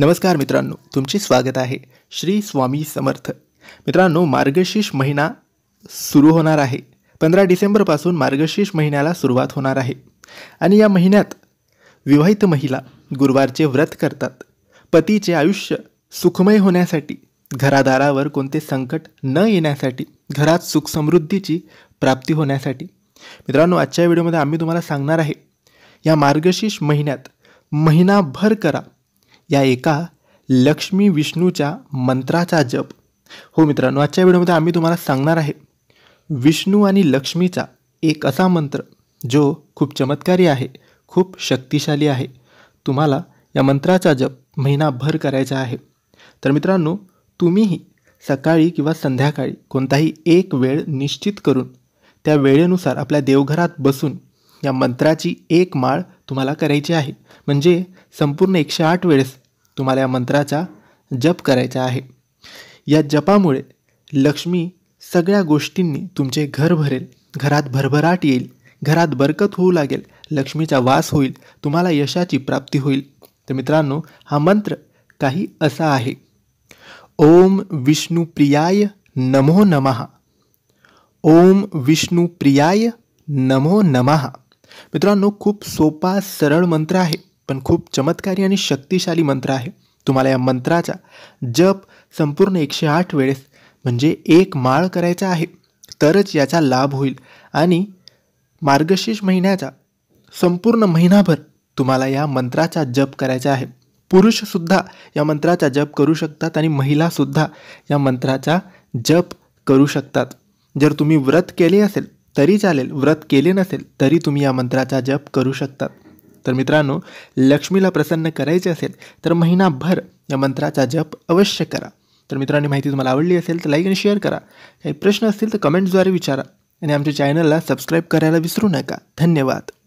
नमस्कार मित्रांनो तुमचे स्वागत आहे श्री स्वामी समर्थ मित्रांनो मार्गशीर्ष महिना सुरू होणार आहे पंधरा डिसेंबरपासून मार्गशीर्ष महिन्याला सुरुवात होणार आहे आणि या महिन्यात विवाहित महिला गुरुवारचे व्रत करतात पतीचे आयुष्य सुखमय होण्यासाठी घरादारावर कोणते संकट न येण्यासाठी घरात सुखसमृद्धीची प्राप्ती होण्यासाठी मित्रांनो आजच्या व्हिडिओमध्ये आम्ही तुम्हाला सांगणार आहे या मार्गशीर्ष महिन्यात महिनाभर करा या एका लक्ष्मी विष्णूच्या मंत्राचा जप हो मित्रांनो आजच्या व्हिडिओमध्ये आम्ही तुम्हाला सांगणार आहे विष्णू आणि लक्ष्मीचा एक असा मंत्र जो खूप चमत्कारी आहे खूप शक्तिशाली आहे तुम्हाला या मंत्राचा जप महिनाभर करायचा आहे तर मित्रांनो तुम्हीही सकाळी किंवा संध्याकाळी कोणताही एक वेळ निश्चित करून त्या वेळेनुसार आपल्या देवघरात बसून या मंत्राची एक माळ तुम्हाला करायची आहे म्हणजे संपूर्ण एकशे आठ वेळेस तुम्हाला या मंत्राचा जप करायचा आहे या जपामुळे लक्ष्मी सगळ्या गोष्टींनी तुमचे घर भरेल घरात भरभराट येईल घरात बरकत होऊ लागेल लक्ष्मीचा वास होईल तुम्हाला यशाची प्राप्ती होईल तर मित्रांनो हा मंत्र काही असा आहे ओम विष्णुप्रियाय नमो नमः ओम विष्णुप्रियाय नमो नमः मित्रांनो खूप सोपा सरळ मंत्र आहे पण खूप चमत्कारी आणि शक्तिशाली मंत्र आहे तुम्हाला या मंत्राचा जप संपूर्ण एकशे आठ वेळेस म्हणजे एक माळ करायचा आहे तरच याचा लाभ होईल आणि मार्गशीर्ष महिन्याचा संपूर्ण महिनाभर तुम्हाला या मंत्राचा जप करायचा आहे पुरुषसुद्धा या मंत्राचा जप करू शकतात आणि महिलासुद्धा या मंत्राचा जप करू शकतात जर तुम्ही व्रत केले असेल तरी चालेल व्रत केले नसेल तरी तुम्ही या मंत्राचा जप करू शकता तर मित्रांनो लक्ष्मीला प्रसन्न करायचे असेल तर महिनाभर या मंत्राचा जप अवश्य करा तर मित्रांनी माहिती तुम्हाला आवडली असेल तर लाईक आणि शेअर करा काही प्रश्न असतील तर कमेंट्सद्वारे विचारा आणि आमच्या चॅनलला सबस्क्राईब करायला विसरू नका धन्यवाद